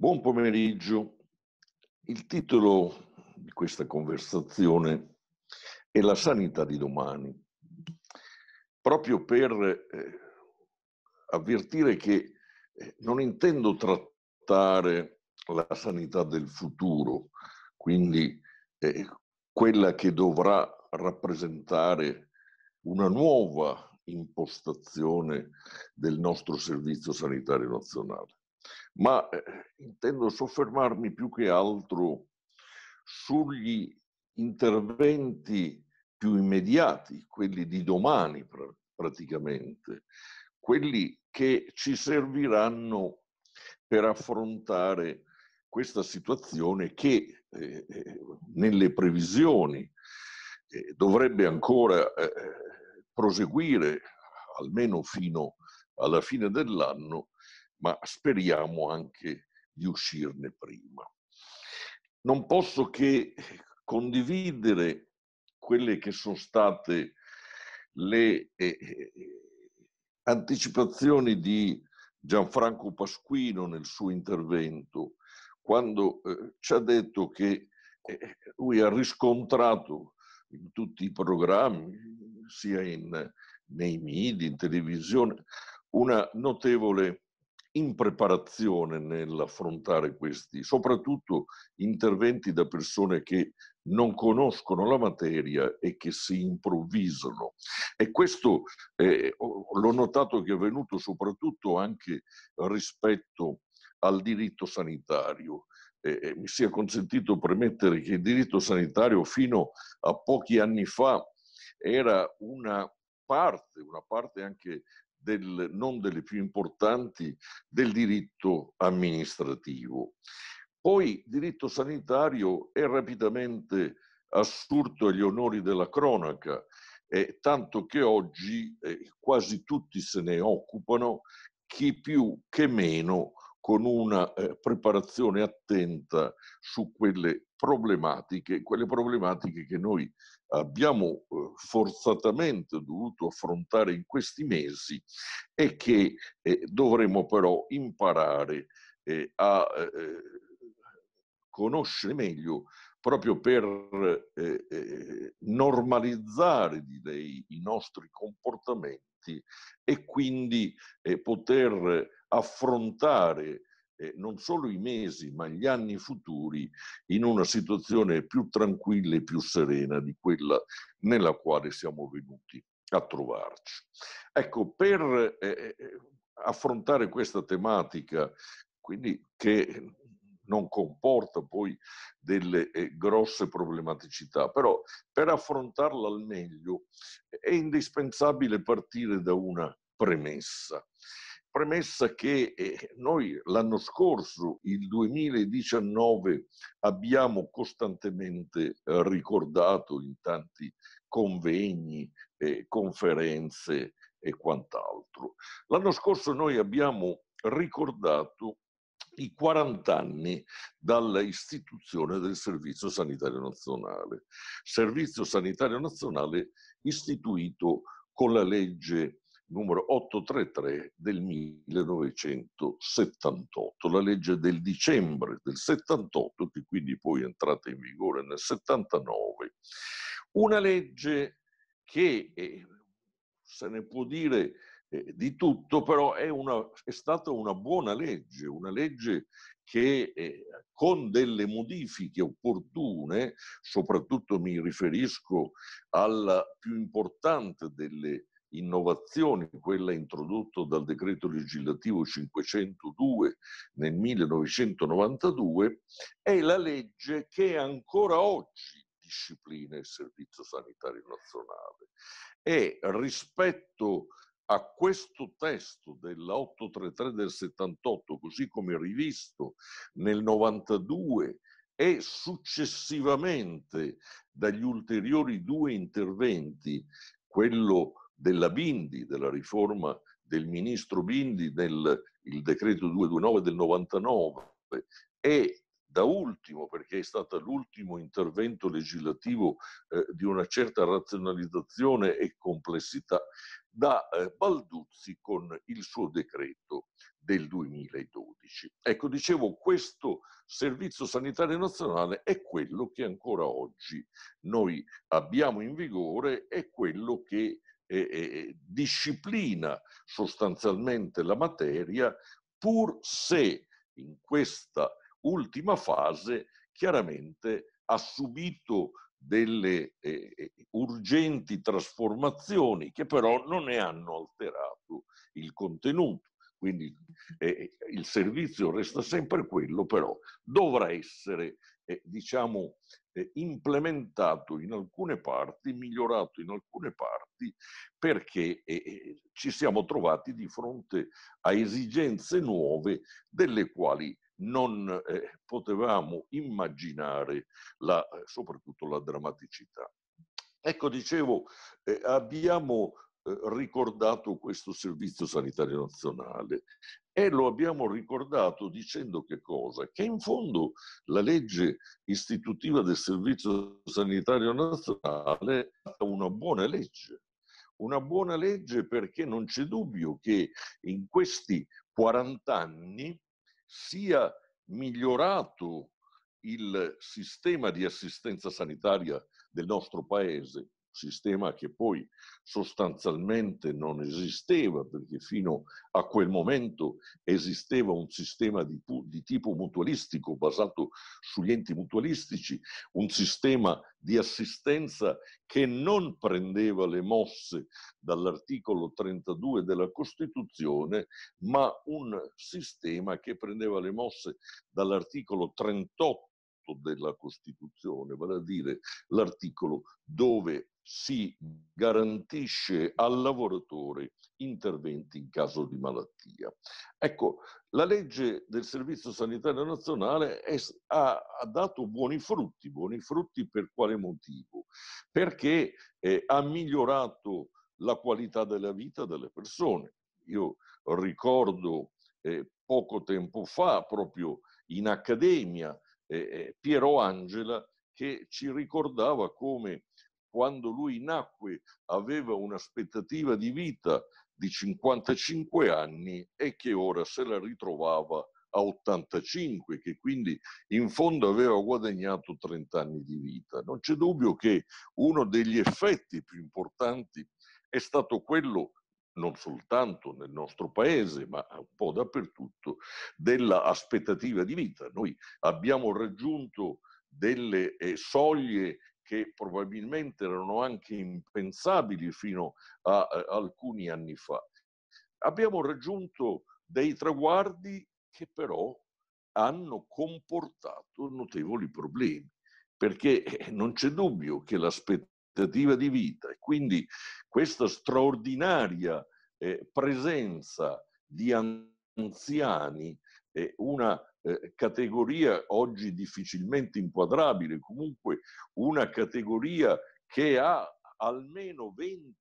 Buon pomeriggio. Il titolo di questa conversazione è La sanità di domani, proprio per eh, avvertire che eh, non intendo trattare la sanità del futuro, quindi eh, quella che dovrà rappresentare una nuova impostazione del nostro servizio sanitario nazionale ma eh, intendo soffermarmi più che altro sugli interventi più immediati, quelli di domani praticamente, quelli che ci serviranno per affrontare questa situazione che eh, eh, nelle previsioni eh, dovrebbe ancora eh, proseguire almeno fino alla fine dell'anno ma speriamo anche di uscirne prima. Non posso che condividere quelle che sono state le eh, eh, anticipazioni di Gianfranco Pasquino nel suo intervento, quando eh, ci ha detto che eh, lui ha riscontrato in tutti i programmi, sia in, nei media, in televisione, una notevole impreparazione nell'affrontare questi, soprattutto interventi da persone che non conoscono la materia e che si improvvisano. E questo eh, l'ho notato che è avvenuto soprattutto anche rispetto al diritto sanitario. Eh, mi sia consentito premettere che il diritto sanitario fino a pochi anni fa era una parte, una parte anche del, non delle più importanti, del diritto amministrativo. Poi diritto sanitario è rapidamente assurto agli onori della cronaca, eh, tanto che oggi eh, quasi tutti se ne occupano, chi più che meno con una eh, preparazione attenta su quelle problematiche, quelle problematiche che noi abbiamo eh, forzatamente dovuto affrontare in questi mesi e che eh, dovremo però imparare eh, a eh, eh, conoscere meglio proprio per normalizzare direi, i nostri comportamenti diritti e quindi eh, poter affrontare eh, non solo i mesi ma gli anni futuri in una situazione più tranquilla e più serena di quella nella quale siamo venuti a trovarci. Ecco, per eh, eh, eh affrontare questa tematica, quindi che non comporta poi delle eh, grosse problematicità, però per affrontarla al meglio è indispensabile partire da una premessa. Premessa che eh, noi l'anno scorso, il 2019, abbiamo costantemente eh, ricordato in tanti convegni, eh, conferenze e quant'altro. L'anno scorso noi abbiamo ricordato i 40 anni dall'istituzione del Servizio Sanitario Nazionale. Servizio Sanitario Nazionale istituito con la legge numero 833 del 1978, la legge del dicembre del 78 che quindi poi è entrata in vigore nel 79. Una legge che, eh, se ne può dire, eh, di tutto, però è, una, è, stata una buona legge, una legge che eh, con delle modifiche opportune, soprattutto mi riferisco alla più importante delle innovazioni, quella introdotta dal decreto legislativo 502 nel 1992, è la legge che ancora oggi disciplina il Servizio Sanitario Nazionale e rispetto a questo testo della 833 del 78, così come rivisto nel 92 e successivamente dagli ulteriori due interventi, quello della Bindi, della riforma del ministro Bindi nel decreto 229 del 99 e da ultimo, perché è stato l'ultimo intervento legislativo eh, di una certa razionalizzazione e complessità, da eh, Balduzzi con il suo decreto del 2012. Ecco, dicevo, questo servizio sanitario nazionale è quello che ancora oggi noi abbiamo in vigore, è quello che eh, eh, eh disciplina sostanzialmente la materia, pur se in questa ultima fase chiaramente ha subito delle eh, eh, urgenti trasformazioni che però non ne hanno alterato il contenuto. Quindi eh, eh il servizio resta sempre quello, però dovrà essere, eh, diciamo, eh, implementato in alcune parti, migliorato in alcune parti, perché ci siamo trovati di fronte a esigenze nuove delle quali non eh, potevamo immaginare la, eh, soprattutto la drammaticità. Ecco, dicevo, eh, abbiamo eh, ricordato questo Servizio Sanitario Nazionale e lo abbiamo ricordato dicendo che cosa? Che in fondo la legge istitutiva del Servizio Sanitario Nazionale è stata una buona legge, una buona legge perché non c'è dubbio che in questi 40 anni sia migliorato il sistema di assistenza sanitaria del nostro paese sistema che poi sostanzialmente non esisteva, perché fino a quel momento esisteva un sistema di, di, tipo mutualistico basato sugli enti mutualistici, un sistema di assistenza che non prendeva le mosse dall'articolo 32 della Costituzione, ma un sistema che prendeva le mosse dall'articolo 38 della Costituzione, vale a dire l'articolo dove si garantisce al lavoratore interventi in caso di malattia. Ecco, la legge del Servizio Sanitario Nazionale è, ha, ha, dato buoni frutti, buoni frutti per quale motivo? Perché eh, ha migliorato la qualità della vita delle persone. Io ricordo eh, poco tempo fa, proprio in accademia, eh, eh Piero Angela che ci ricordava come quando lui nacque aveva un'aspettativa di vita di 55 anni e che ora se la ritrovava a 85, che quindi in fondo aveva guadagnato 30 anni di vita. Non c'è dubbio che uno degli effetti più importanti è stato quello non soltanto nel nostro paese, ma un po' dappertutto, dell'aspettativa di vita. Noi abbiamo raggiunto delle eh, soglie che probabilmente erano anche impensabili fino a, a alcuni anni fa. Abbiamo raggiunto dei traguardi che però hanno comportato notevoli problemi, perché eh, non c'è dubbio che l'aspettativa di vita e quindi questa straordinaria eh, presenza di anziani è una eh, categoria oggi difficilmente inquadrabile, comunque una categoria che ha almeno 20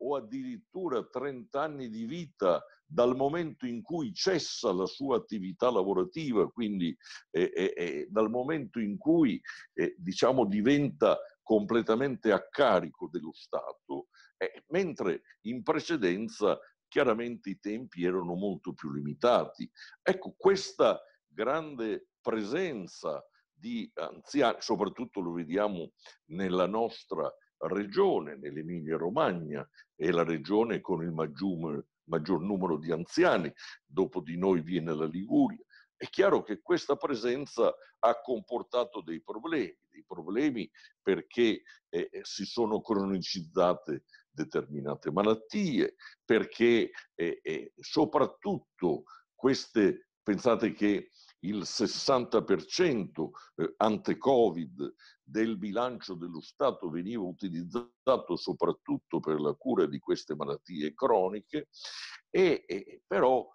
o addirittura 30 anni di vita dal momento in cui cessa la sua attività lavorativa, quindi eh, eh, dal momento in cui eh, diciamo, diventa completamente a carico dello Stato, eh, mentre in precedenza chiaramente i tempi erano molto più limitati. Ecco, questa grande presenza di anziani, soprattutto lo vediamo nella nostra regione, nell'Emilia-Romagna, è la regione con il maggior, maggior numero di anziani, dopo di noi viene la Liguria. È chiaro che questa presenza ha comportato dei problemi, dei problemi perché eh, eh si sono cronicizzate determinate malattie, perché eh, eh, soprattutto queste, pensate che il 60% eh, ante-Covid del bilancio dello Stato veniva utilizzato soprattutto per la cura di queste malattie croniche, e, e però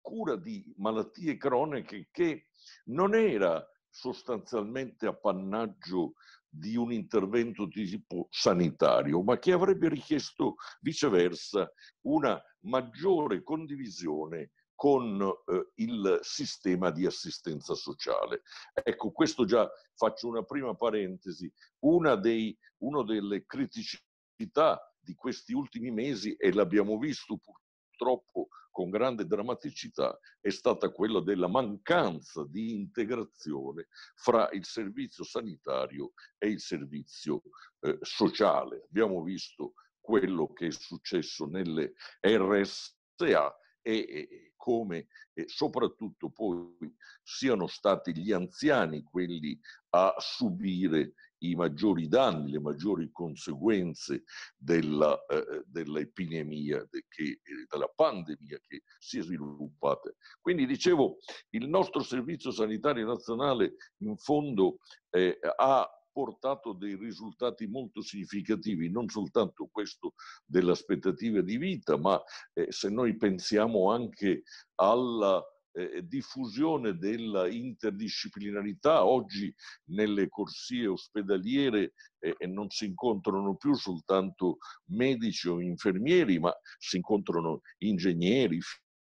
cura di malattie croniche che non era sostanzialmente appannaggio di un intervento di tipo sanitario, ma che avrebbe richiesto viceversa una maggiore condivisione con eh, il sistema di assistenza sociale. Ecco, questo già faccio una prima parentesi. Una, dei, una delle criticità di questi ultimi mesi, e l'abbiamo visto purtroppo con grande drammaticità è stata quella della mancanza di integrazione fra il servizio sanitario e il servizio eh, sociale. Abbiamo visto quello che è successo nelle RSA e come e soprattutto poi siano stati gli anziani quelli a subire i maggiori danni, le maggiori conseguenze della, eh, eh dell'epidemia, de, che, eh, della pandemia che si è sviluppata. Quindi dicevo, il nostro Servizio Sanitario Nazionale in fondo eh, ha portato dei risultati molto significativi, non soltanto questo dell'aspettativa di vita, ma eh, se noi pensiamo anche alla eh, eh, diffusione della interdisciplinarità. Oggi nelle corsie ospedaliere eh, non si incontrano più soltanto medici o infermieri, ma si incontrano ingegneri,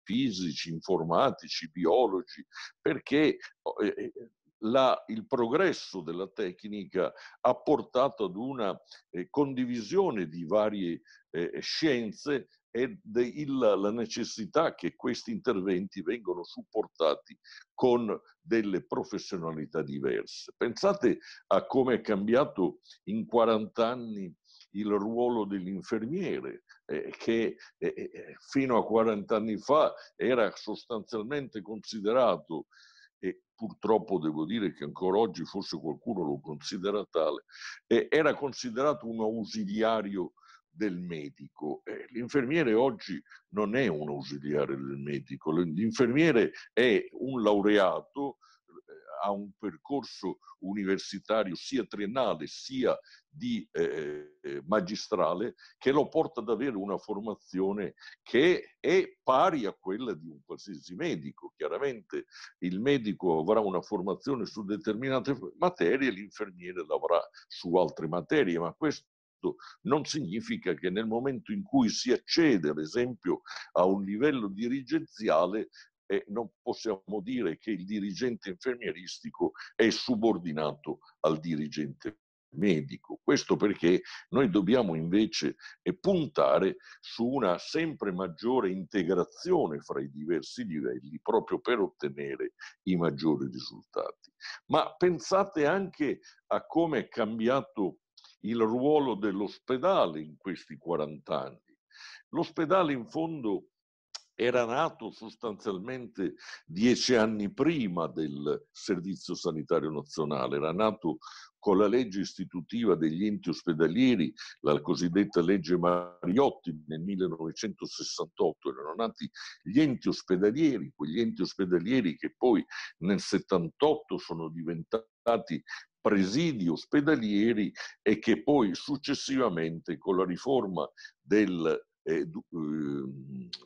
fisici, informatici, biologi, perché eh, eh la, il progresso della tecnica ha portato ad una eh, condivisione di varie eh, scienze e la necessità che questi interventi vengano supportati con delle professionalità diverse. Pensate a come è cambiato in 40 anni il ruolo dell'infermiere, eh, che eh, eh fino a 40 anni fa era sostanzialmente considerato e purtroppo devo dire che ancora oggi forse qualcuno lo considera tale, eh, era considerato un ausiliario del medico. Eh, l'infermiere oggi non è un ausiliare del medico, l'infermiere è un laureato, eh, ha un percorso universitario sia triennale sia di eh, eh, magistrale che lo porta ad avere una formazione che è pari a quella di un qualsiasi medico. Chiaramente il medico avrà una formazione su determinate materie, l'infermiere l'avrà su altre materie, ma questo questo non significa che nel momento in cui si accede, ad esempio, a un livello dirigenziale, eh, non possiamo dire che il dirigente infermieristico è subordinato al dirigente medico. Questo perché noi dobbiamo invece eh, puntare su una sempre maggiore integrazione fra i diversi livelli proprio per ottenere i maggiori risultati. Ma pensate anche a come è cambiato il ruolo dell'ospedale in questi 40 anni. L'ospedale in fondo era nato sostanzialmente dieci anni prima del Servizio Sanitario Nazionale, era nato con la legge istitutiva degli enti ospedalieri, la cosiddetta legge Mariotti nel 1968, erano nati gli enti ospedalieri, quegli enti ospedalieri che poi nel 78 sono diventati presidi ospedalieri e che poi successivamente con la riforma del eh,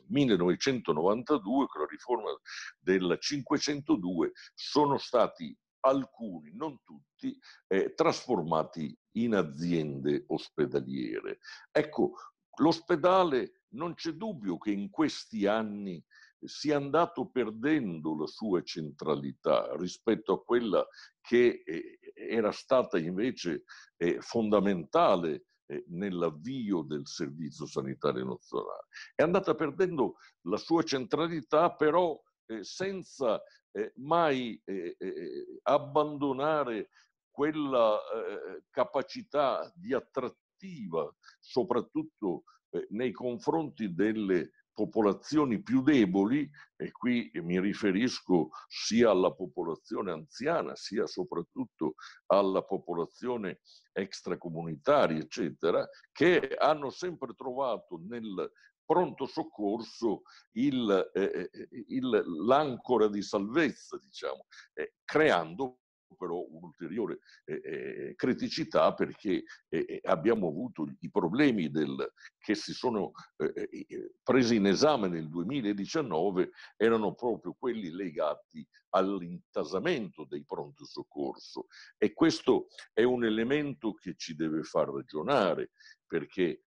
1992, ehm, con la riforma del 502, sono stati alcuni, non tutti, eh, trasformati in aziende ospedaliere. Ecco, l'ospedale non c'è dubbio che in questi anni si è andato perdendo la sua centralità rispetto a quella che eh, era stata invece eh, fondamentale eh, nell'avvio del Servizio Sanitario Nazionale. È andata perdendo la sua centralità però senza mai abbandonare quella capacità di attrattiva soprattutto nei confronti delle popolazioni più deboli, e qui mi riferisco sia alla popolazione anziana, sia soprattutto alla popolazione extracomunitaria, eccetera, che hanno sempre trovato nel pronto soccorso eh, eh, eh, l'ancora eh, di salvezza, diciamo, eh, creando però un'ulteriore eh, eh, criticità perché eh, eh abbiamo avuto i problemi del, che si sono eh, eh presi in esame nel 2019 erano proprio quelli legati all'intasamento dei pronto soccorso e questo è un elemento che ci deve far ragionare perché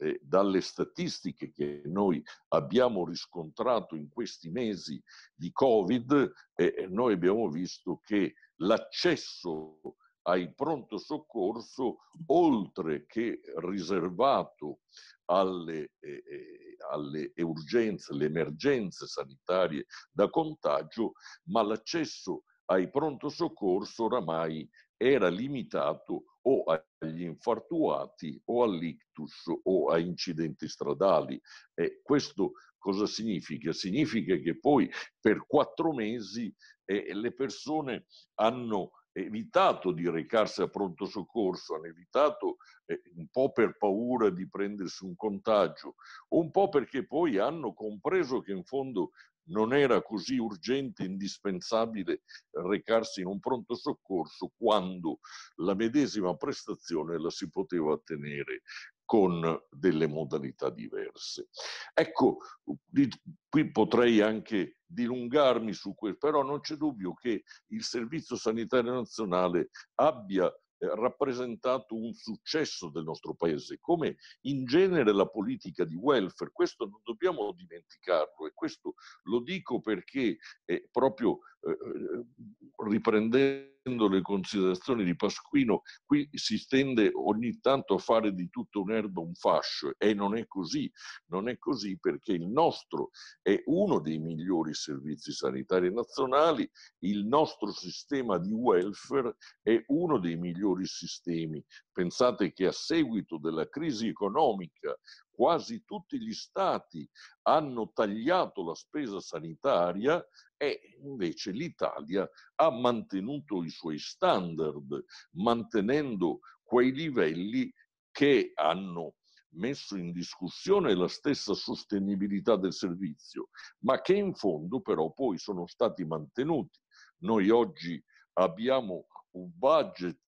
eh, dalle statistiche che noi abbiamo riscontrato in questi mesi di Covid, eh, noi abbiamo visto che l'accesso ai pronto soccorso, oltre che riservato alle, eh, eh alle urgenze, alle emergenze sanitarie da contagio, ma l'accesso ai pronto soccorso oramai era limitato o agli infartuati o all'ictus o a incidenti stradali. E questo cosa significa? Significa che poi per quattro mesi e le persone hanno evitato di recarsi a pronto soccorso, hanno evitato eh, un po' per paura di prendersi un contagio, un po' perché poi hanno compreso che in fondo non era così urgente, indispensabile recarsi in un pronto soccorso quando la medesima prestazione la si poteva ottenere con delle modalità diverse. Ecco, qui potrei anche dilungarmi su questo, però non c'è dubbio che il Servizio Sanitario Nazionale abbia eh, rappresentato un successo del nostro paese, come in genere la politica di welfare. Questo non dobbiamo dimenticarlo e questo lo dico perché proprio eh, eh riprendendo prendendo le considerazioni di Pasquino, qui si tende ogni tanto a fare di tutto un erbo un fascio e non è così, non è così perché il nostro è uno dei migliori servizi sanitari nazionali, il nostro sistema di welfare è uno dei migliori sistemi. Pensate che a seguito della crisi economica quasi tutti gli stati hanno tagliato la spesa sanitaria e invece l'Italia ha mantenuto i suoi standard, mantenendo quei livelli che hanno messo in discussione la stessa sostenibilità del servizio, ma che in fondo però poi sono stati mantenuti. Noi oggi abbiamo un budget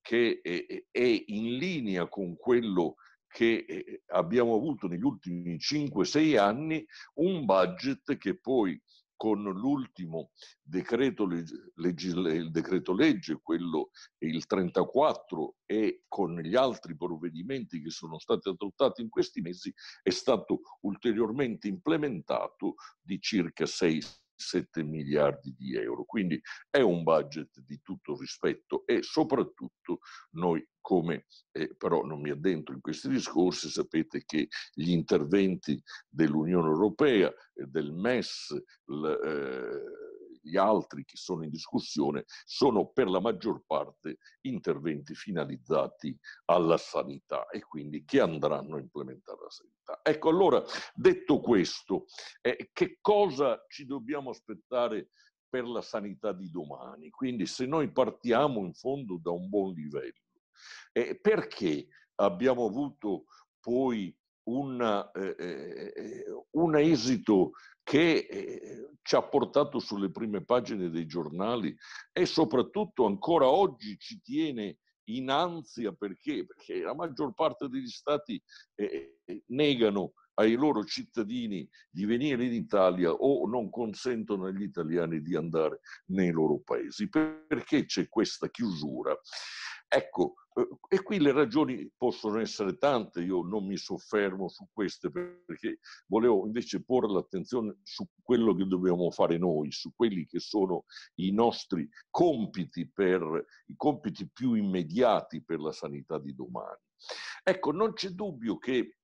che è in linea con quello che eh, abbiamo avuto negli ultimi 5-6 anni un budget che poi con l'ultimo decreto, legge, decreto legge, quello il 34 e con gli altri provvedimenti che sono stati adottati in questi mesi è stato ulteriormente implementato di circa 6 7 miliardi di euro. Quindi è un budget di tutto rispetto e soprattutto noi come eh, però non mi addentro in questi discorsi, sapete che gli interventi dell'Unione Europea, eh, del MES, l, eh, gli altri che sono in discussione sono per la maggior parte interventi finalizzati alla sanità e quindi che andranno a implementare la sanità. Ecco, allora, detto questo, eh, che cosa ci dobbiamo aspettare per la sanità di domani? Quindi se noi partiamo in fondo da un buon livello, eh, perché abbiamo avuto poi un, eh, eh, eh, un esito che eh, ci ha portato sulle prime pagine dei giornali e soprattutto ancora oggi ci tiene in ansia perché? perché la maggior parte degli stati negano ai loro cittadini di venire in Italia o non consentono agli italiani di andare nei loro paesi. Perché c'è questa chiusura? Ecco, eh, e qui le ragioni possono essere tante, io non mi soffermo su queste perché volevo invece porre l'attenzione su quello che dobbiamo fare noi, su quelli che sono i nostri compiti, per, i compiti più immediati per la sanità di domani. Ecco, non c'è dubbio che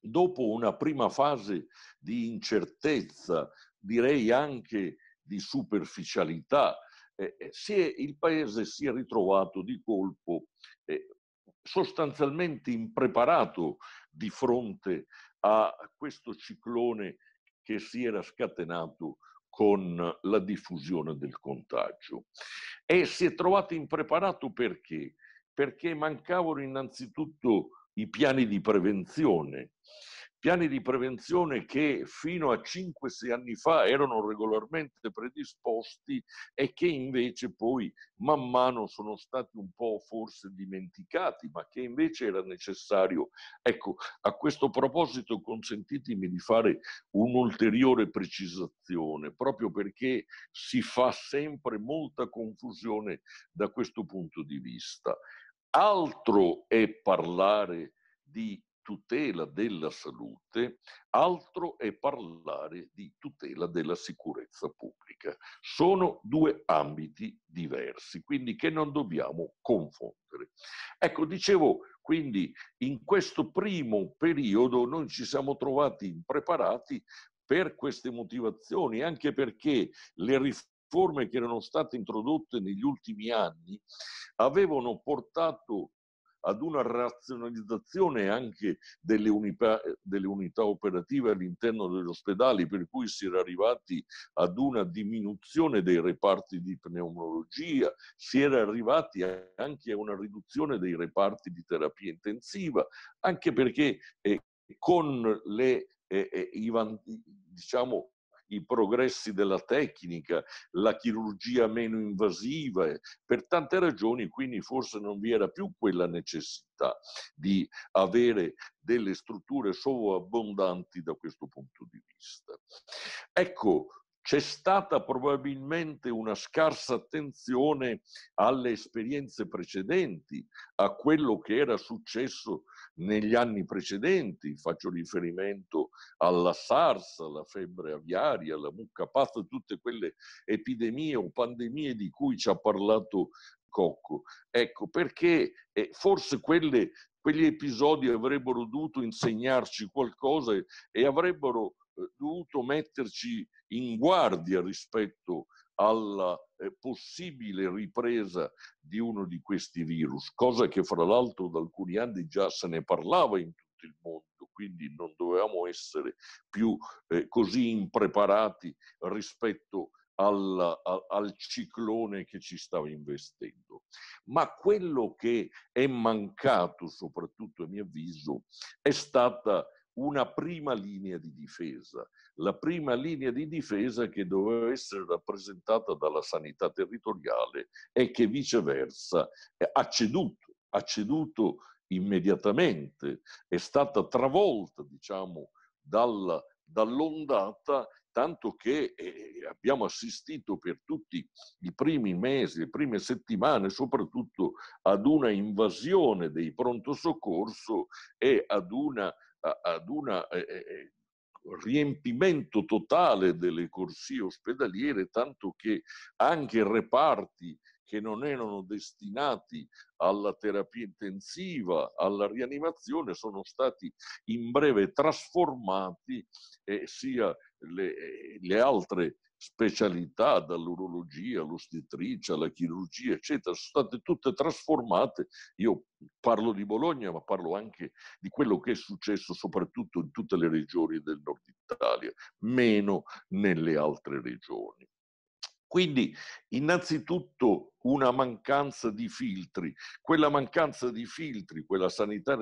dopo una prima fase di incertezza, direi anche di superficialità, eh, è, eh, il paese si è ritrovato di colpo eh, sostanzialmente impreparato di fronte a questo ciclone che si era scatenato con la diffusione del contagio. E si è trovato impreparato perché? Perché mancavano innanzitutto i piani di prevenzione piani di prevenzione che fino a 5-6 anni fa erano regolarmente predisposti e che invece poi man mano sono stati un po' forse dimenticati, ma che invece era necessario. Ecco, a questo proposito consentitemi di fare un'ulteriore precisazione, proprio perché si fa sempre molta confusione da questo punto di vista. Altro è parlare di tutela della salute, altro è parlare di tutela della sicurezza pubblica. Sono due ambiti diversi, quindi che non dobbiamo confondere. Ecco, dicevo, quindi in questo primo periodo noi ci siamo trovati impreparati per queste motivazioni, anche perché le riforme che erano state introdotte negli ultimi anni avevano portato ad una razionalizzazione anche delle unità, delle unità operative all'interno degli ospedali, per cui si era arrivati ad una diminuzione dei reparti di pneumologia, si era arrivati anche a una riduzione dei reparti di terapia intensiva, anche perché eh, con le, eh, eh i, diciamo, i progressi della tecnica, la chirurgia meno invasiva. Eh, per tante ragioni, quindi forse non vi era più quella necessità di avere delle strutture sovrabbondanti da questo punto di vista. Ecco, c'è stata probabilmente una scarsa attenzione alle esperienze precedenti, a quello che era successo negli anni precedenti, faccio riferimento alla SARS, alla febbre aviaria, alla mucca pazza, tutte quelle epidemie o pandemie di cui ci ha parlato Cocco. Ecco, perché eh, forse quelle, quegli episodi avrebbero dovuto insegnarci qualcosa e, avrebbero eh, dovuto metterci in guardia rispetto alla eh, possibile ripresa di uno di questi virus, cosa che fra l'altro da alcuni anni già se ne parlava in tutto il mondo quindi non dovevamo essere più eh, così impreparati rispetto al, al, al, ciclone che ci stava investendo. Ma quello che è mancato, soprattutto a mio avviso, è stata una prima linea di difesa, la prima linea di difesa che doveva essere rappresentata dalla sanità territoriale e che viceversa ha ceduto, ha ceduto immediatamente, è stata travolta diciamo, dalla, dall'ondata tanto che eh, abbiamo assistito per tutti i primi mesi, le prime settimane, soprattutto ad una invasione dei pronto soccorso e ad una ad un eh, eh, eh, riempimento totale delle corsie ospedaliere, tanto che anche reparti che non erano destinati alla terapia intensiva, alla rianimazione, sono stati in breve trasformati eh, sia le, le altre specialità, dall'urologia all'ostetricia, alla chirurgia, eccetera, sono state tutte trasformate. Io parlo di Bologna, ma parlo anche di quello che è successo soprattutto in tutte le regioni del nord Italia, meno nelle altre regioni. Quindi innanzitutto una mancanza di filtri, quella mancanza di filtri, quella sanità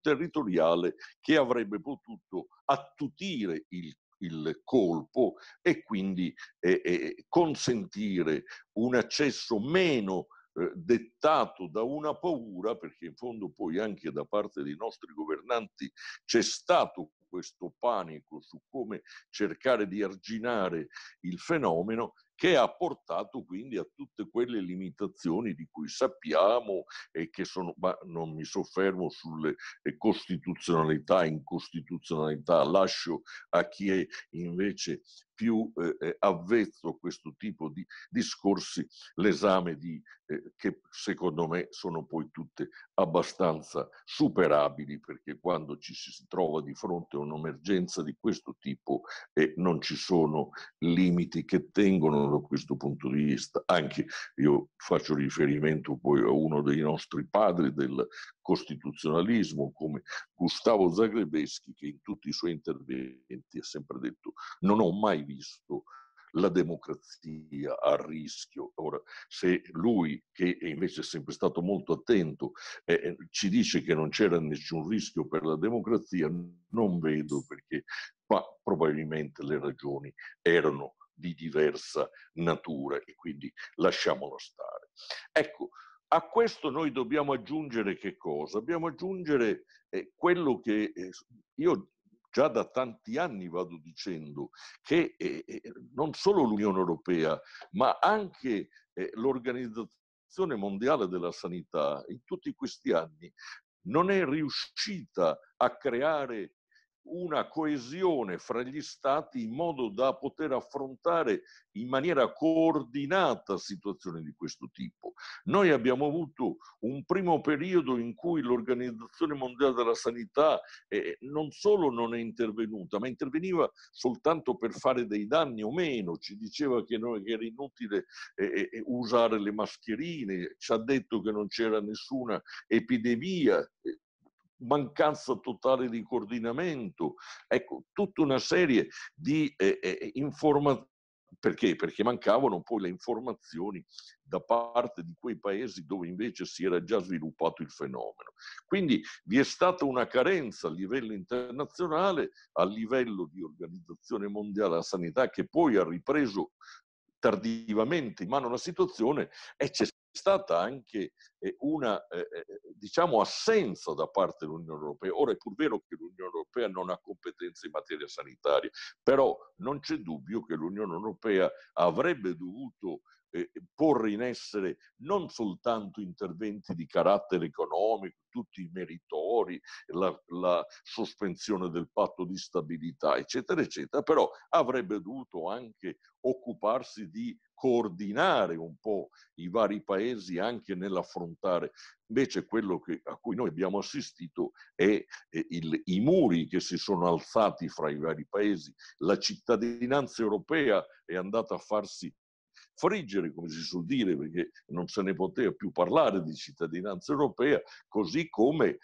territoriale che avrebbe potuto attutire il il colpo e quindi eh, eh, consentire un accesso meno eh, dettato da una paura, perché in fondo poi anche da parte dei nostri governanti c'è stato questo panico su come cercare di arginare il fenomeno che ha portato quindi a tutte quelle limitazioni di cui sappiamo e che sono, ma non mi soffermo sulle eh, costituzionalità, e incostituzionalità, lascio a chi è invece più eh, eh, avvezzo a questo tipo di discorsi l'esame di, eh, che secondo me sono poi tutte abbastanza superabili perché quando ci si trova di fronte a un'emergenza di questo tipo eh, non ci sono limiti che tengono da questo punto di vista. Anche io faccio riferimento poi a uno dei nostri padri del costituzionalismo come Gustavo Zagrebeschi che in tutti i suoi interventi ha sempre detto non ho mai visto la democrazia a rischio. Ora, se lui, che invece è sempre stato molto attento, eh, eh ci dice che non c'era nessun rischio per la democrazia, non vedo perché, ma probabilmente le ragioni erano di diversa natura e quindi lasciamolo stare. Ecco, a questo noi dobbiamo aggiungere che cosa? Dobbiamo aggiungere eh, quello che eh, io già da tanti anni vado dicendo, che eh, non solo l'Unione Europea, ma anche l'Organizzazione Mondiale della Sanità in tutti questi anni non è riuscita a creare una coesione fra gli stati in modo da poter affrontare in maniera coordinata situazioni di questo tipo. Noi abbiamo avuto un primo periodo in cui l'Organizzazione Mondiale della Sanità eh, non solo non è intervenuta, ma interveniva soltanto per fare dei danni o meno, ci diceva che, noi, che era inutile eh, eh, eh, usare le mascherine, ci ha detto che non c'era nessuna epidemia, eh, mancanza totale di coordinamento, ecco, tutta una serie di eh, eh informazioni perché? Perché mancavano poi le informazioni da parte di quei paesi dove invece si era già sviluppato il fenomeno. Quindi vi è stata una carenza a livello internazionale, a livello di Organizzazione Mondiale della Sanità, che poi ha ripreso tardivamente in mano la situazione e c'è stata anche eh, una eh, eh, diciamo, assenza da parte dell'Unione Europea. Ora è pur vero che l'Unione Europea non ha competenze in materia sanitaria, però non c'è dubbio che l'Unione Europea avrebbe dovuto eh, porre in essere non soltanto interventi di carattere economico, tutti i meritori, la, la sospensione del patto di stabilità, eccetera, eccetera, però avrebbe dovuto anche occuparsi di coordinare un po' i vari paesi anche nell'affrontare. Invece quello che, a cui noi abbiamo assistito è il, i muri che si sono alzati fra i vari paesi. La cittadinanza europea è andata a farsi friggere, come si suol dire, perché non se ne poteva più parlare di cittadinanza europea, così come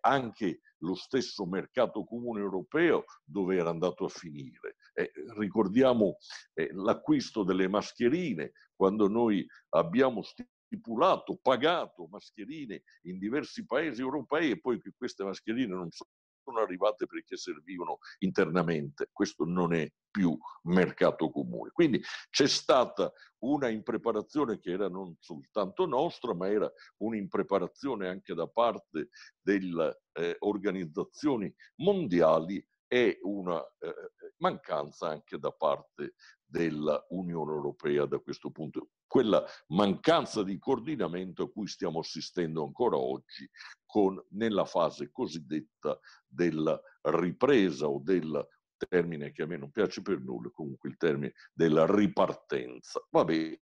anche lo stesso mercato comune europeo dove era andato a finire. Eh, ricordiamo eh, l'acquisto delle mascherine, quando noi abbiamo stipulato, pagato mascherine in diversi paesi europei e poi che queste mascherine non sono sono arrivate perché servivano internamente, questo non è più mercato comune. Quindi c'è stata una impreparazione che era non soltanto nostra, ma era un'impreparazione anche da parte delle eh, organizzazioni mondiali e una eh, eh mancanza anche da parte dell'Unione Europea da questo punto. Quella mancanza di coordinamento a cui stiamo assistendo ancora oggi con, nella fase cosiddetta della ripresa o del termine che a me non piace per nulla, comunque il termine della ripartenza. Va bene.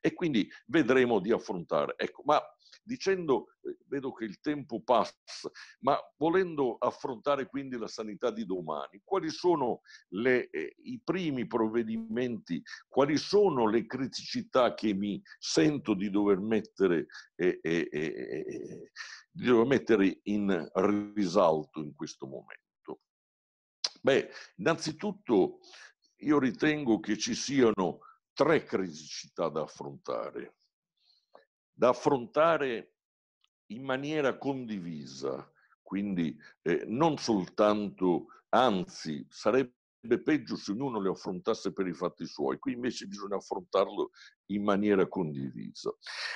E quindi vedremo di affrontare. Ecco, ma dicendo, eh, vedo che il tempo passa, ma volendo affrontare quindi la sanità di domani, quali sono le, eh, i primi provvedimenti, quali sono le criticità che mi sento di dover mettere, eh, eh, eh, eh, di dover mettere in risalto in questo momento? Beh, innanzitutto io ritengo che ci siano tre criticità da affrontare da affrontare in maniera condivisa, quindi eh, non soltanto, anzi, sarebbe peggio se ognuno le affrontasse per i fatti suoi, qui invece bisogna affrontarlo in maniera condivisa.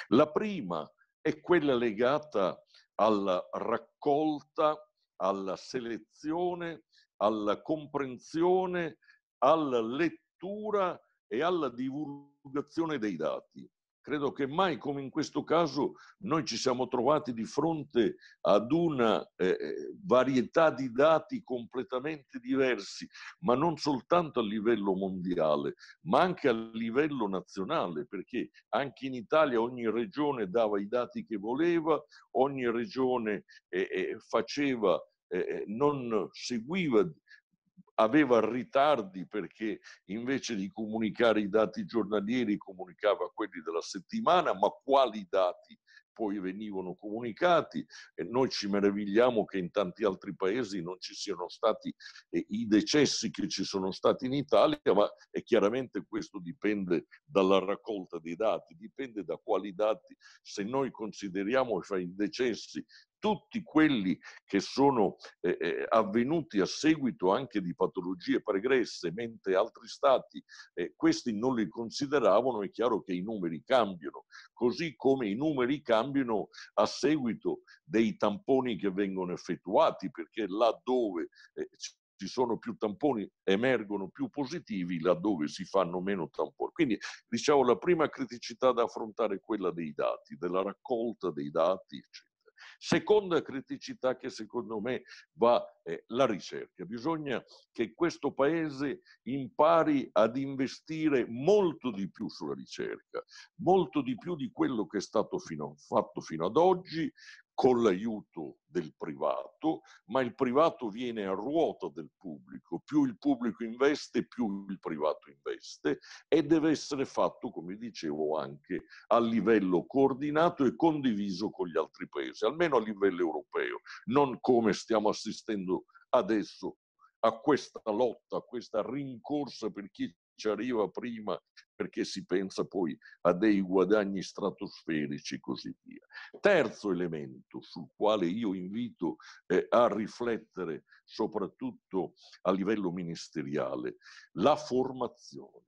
La prima è quella legata alla raccolta, alla selezione, alla comprensione, alla lettura e alla divulgazione dei dati credo che mai come in questo caso noi ci siamo trovati di fronte ad una eh, eh, varietà di dati completamente diversi, ma non soltanto a livello mondiale, ma anche a livello nazionale, perché anche in Italia ogni regione dava i dati che voleva, ogni regione eh, eh faceva eh, eh, non seguiva aveva ritardi perché invece di comunicare i dati giornalieri comunicava quelli della settimana, ma quali dati poi venivano comunicati e noi ci meravigliamo che in tanti altri paesi non ci siano stati eh, i decessi che ci sono stati in Italia, ma è chiaramente questo dipende dalla raccolta dei dati, dipende da quali dati, se noi consideriamo fra cioè, i decessi tutti quelli che sono eh, eh, avvenuti a seguito anche di patologie pregresse, mentre altri stati eh, questi non li consideravano, è chiaro che i numeri cambiano, così come i numeri cambiano a seguito dei tamponi che vengono effettuati, perché laddove eh, ci sono più tamponi, emergono più positivi laddove si fanno meno tamponi. Quindi diciamo la prima criticità da affrontare è quella dei dati, della raccolta dei dati, eccetera. Seconda criticità che secondo me va è la ricerca. Bisogna che questo Paese impari ad investire molto di più sulla ricerca, molto di più di quello che è stato fino, fatto fino ad oggi, con l'aiuto del privato, ma il privato viene a ruota del pubblico, più il pubblico investe, più il privato investe e deve essere fatto, come dicevo, anche a livello coordinato e condiviso con gli altri paesi, almeno a livello europeo, non come stiamo assistendo adesso a questa lotta, a questa rincorsa per chi ci arriva prima perché si pensa poi a dei guadagni stratosferici e così via. Terzo elemento sul quale io invito eh, a riflettere soprattutto a livello ministeriale, la formazione.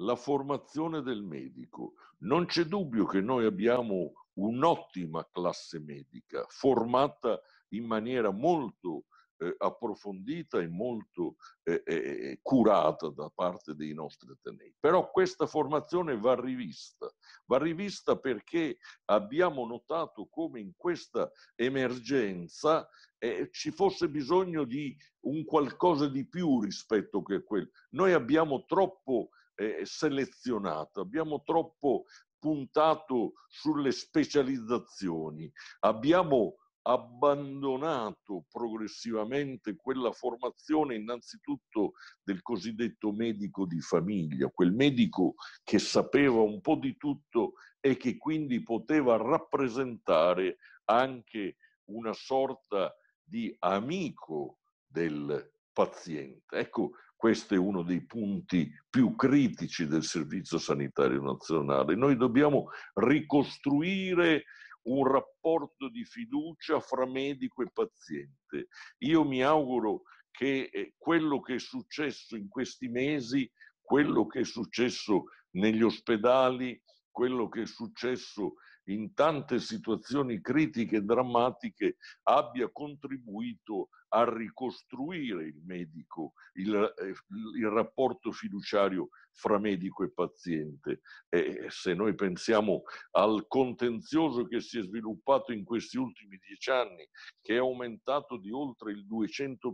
La formazione del medico. Non c'è dubbio che noi abbiamo un'ottima classe medica formata in maniera molto eh, approfondita e molto eh, eh, eh, curata da parte dei nostri atenei. Però questa formazione va rivista, va rivista perché abbiamo notato come in questa emergenza eh, ci fosse bisogno di un qualcosa di più rispetto a quello. Noi abbiamo troppo eh, selezionato, abbiamo troppo puntato sulle specializzazioni, abbiamo abbandonato progressivamente quella formazione innanzitutto del cosiddetto medico di famiglia, quel medico che sapeva un po' di tutto e che quindi poteva rappresentare anche una sorta di amico del paziente. Ecco, questo è uno dei punti più critici del Servizio Sanitario Nazionale. Noi dobbiamo ricostruire un rapporto di fiducia fra medico e paziente. Io mi auguro che eh, quello che è successo in questi mesi, quello che è successo negli ospedali, quello che è successo in tante situazioni critiche e drammatiche abbia contribuito a ricostruire il medico, il, eh, il rapporto fiduciario fra medico e paziente. E se noi pensiamo al contenzioso che si è sviluppato in questi ultimi dieci anni, che è aumentato di oltre il 200%,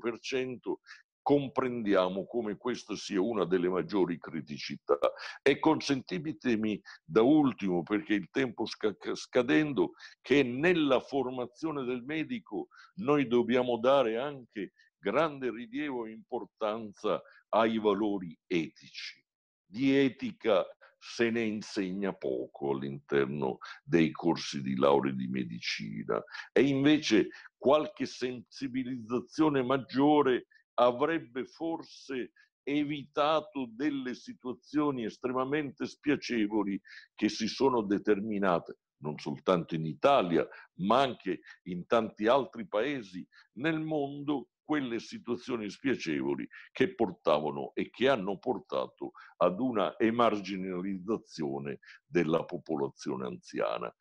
comprendiamo come questa sia una delle maggiori criticità. E consentitemi da ultimo, perché il tempo sta scadendo, che nella formazione del medico noi dobbiamo dare anche grande rilievo e importanza ai valori etici. Di etica se ne insegna poco all'interno dei corsi di laurea di medicina e invece qualche sensibilizzazione maggiore avrebbe forse evitato delle situazioni estremamente spiacevoli che si sono determinate non soltanto in Italia, ma anche in tanti altri paesi nel mondo, quelle situazioni spiacevoli che portavano e che hanno portato ad una emarginalizzazione della popolazione anziana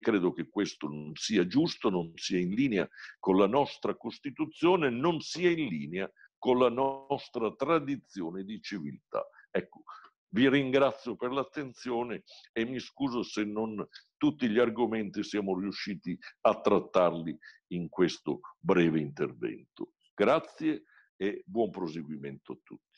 credo che questo non sia giusto, non sia in linea con la nostra Costituzione, non sia in linea con la nostra tradizione di civiltà. Ecco, vi ringrazio per l'attenzione e mi scuso se non tutti gli argomenti siamo riusciti a trattarli in questo breve intervento. Grazie e buon proseguimento a tutti.